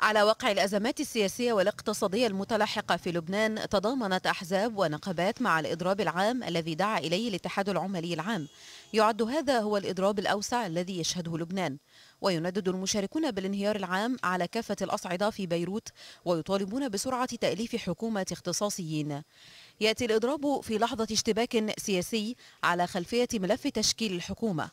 على وقع الأزمات السياسية والاقتصادية المتلاحقة في لبنان تضامنت أحزاب ونقابات مع الإضراب العام الذي دعا إليه الاتحاد العمالي العام يعد هذا هو الإضراب الأوسع الذي يشهده لبنان ويندد المشاركون بالانهيار العام على كافة الأصعدة في بيروت ويطالبون بسرعة تأليف حكومة اختصاصيين يأتي الإضراب في لحظة اشتباك سياسي على خلفية ملف تشكيل الحكومة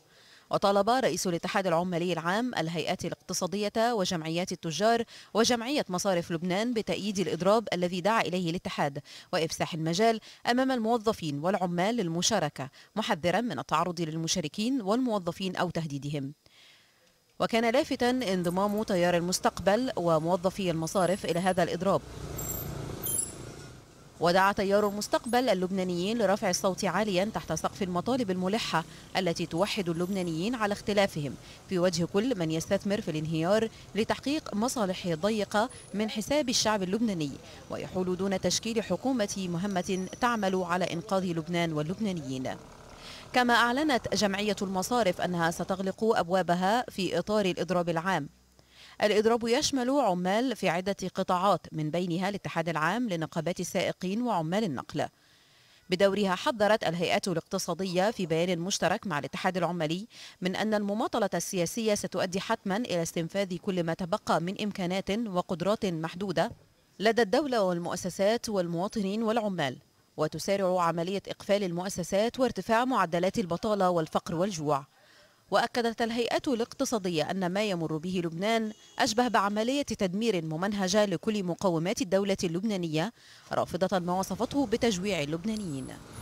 وطالب رئيس الاتحاد العمالي العام الهيئات الاقتصادية وجمعيات التجار وجمعية مصارف لبنان بتأييد الإضراب الذي دعا إليه الاتحاد وإفساح المجال أمام الموظفين والعمال للمشاركة محذرا من التعرض للمشاركين والموظفين أو تهديدهم وكان لافتا انضمام تيار المستقبل وموظفي المصارف إلى هذا الإضراب ودعا تيار المستقبل اللبنانيين لرفع الصوت عاليا تحت سقف المطالب الملحة التي توحد اللبنانيين على اختلافهم في وجه كل من يستثمر في الانهيار لتحقيق مصالحه الضيقة من حساب الشعب اللبناني ويحول دون تشكيل حكومة مهمة تعمل على إنقاذ لبنان واللبنانيين كما أعلنت جمعية المصارف أنها ستغلق أبوابها في إطار الإضراب العام الإضراب يشمل عمال في عدة قطاعات من بينها الاتحاد العام لنقابات السائقين وعمال النقل بدورها حذرت الهيئات الاقتصادية في بيان مشترك مع الاتحاد العمالي من أن المماطلة السياسية ستؤدي حتما إلى استنفاذ كل ما تبقى من إمكانات وقدرات محدودة لدى الدولة والمؤسسات والمواطنين والعمال وتسارع عملية إقفال المؤسسات وارتفاع معدلات البطالة والفقر والجوع وأكدت الهيئة الاقتصادية أن ما يمر به لبنان أشبه بعملية تدمير ممنهجة لكل مقومات الدولة اللبنانية رافضة ما وصفته بتجويع اللبنانيين